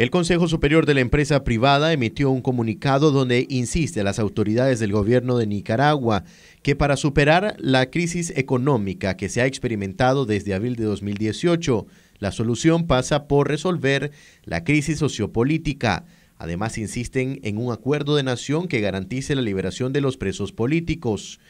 El Consejo Superior de la Empresa Privada emitió un comunicado donde insiste a las autoridades del gobierno de Nicaragua que para superar la crisis económica que se ha experimentado desde abril de 2018, la solución pasa por resolver la crisis sociopolítica. Además, insisten en un acuerdo de nación que garantice la liberación de los presos políticos.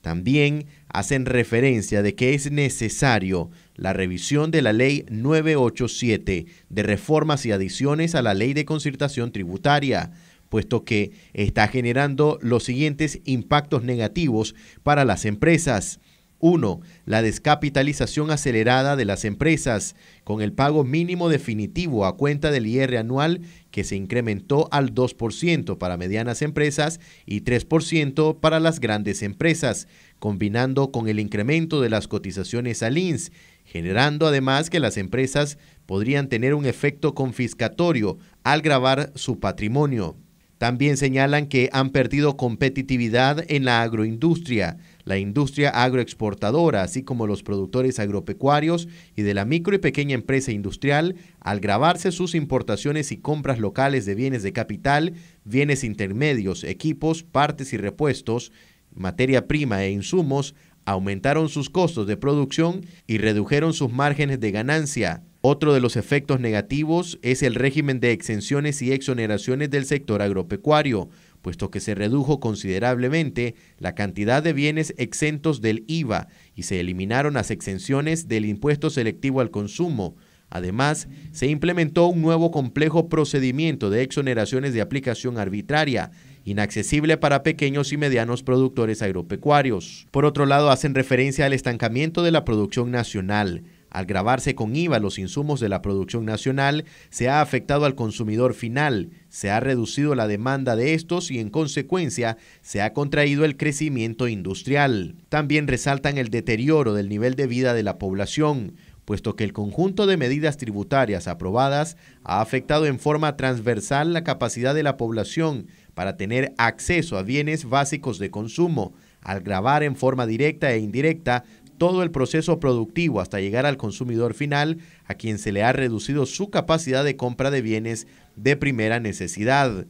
También hacen referencia de que es necesario la revisión de la Ley 987 de reformas y adiciones a la Ley de Concertación Tributaria, puesto que está generando los siguientes impactos negativos para las empresas 1. La descapitalización acelerada de las empresas, con el pago mínimo definitivo a cuenta del IR anual que se incrementó al 2% para medianas empresas y 3% para las grandes empresas, combinando con el incremento de las cotizaciones al INS, generando además que las empresas podrían tener un efecto confiscatorio al grabar su patrimonio. También señalan que han perdido competitividad en la agroindustria, la industria agroexportadora, así como los productores agropecuarios y de la micro y pequeña empresa industrial, al grabarse sus importaciones y compras locales de bienes de capital, bienes intermedios, equipos, partes y repuestos, materia prima e insumos, aumentaron sus costos de producción y redujeron sus márgenes de ganancia, otro de los efectos negativos es el régimen de exenciones y exoneraciones del sector agropecuario, puesto que se redujo considerablemente la cantidad de bienes exentos del IVA y se eliminaron las exenciones del impuesto selectivo al consumo. Además, se implementó un nuevo complejo procedimiento de exoneraciones de aplicación arbitraria, inaccesible para pequeños y medianos productores agropecuarios. Por otro lado, hacen referencia al estancamiento de la producción nacional. Al grabarse con IVA los insumos de la producción nacional, se ha afectado al consumidor final, se ha reducido la demanda de estos y en consecuencia se ha contraído el crecimiento industrial. También resaltan el deterioro del nivel de vida de la población, puesto que el conjunto de medidas tributarias aprobadas ha afectado en forma transversal la capacidad de la población para tener acceso a bienes básicos de consumo, al grabar en forma directa e indirecta todo el proceso productivo hasta llegar al consumidor final, a quien se le ha reducido su capacidad de compra de bienes de primera necesidad.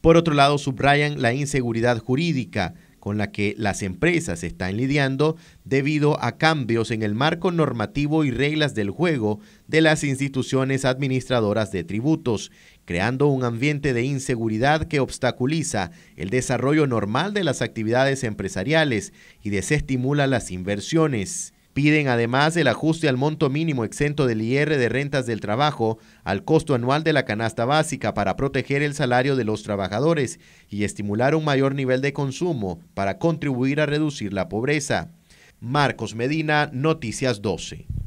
Por otro lado, subrayan la inseguridad jurídica, con la que las empresas están lidiando debido a cambios en el marco normativo y reglas del juego de las instituciones administradoras de tributos, creando un ambiente de inseguridad que obstaculiza el desarrollo normal de las actividades empresariales y desestimula las inversiones. Piden además el ajuste al monto mínimo exento del IR de rentas del trabajo al costo anual de la canasta básica para proteger el salario de los trabajadores y estimular un mayor nivel de consumo para contribuir a reducir la pobreza. Marcos Medina, Noticias 12.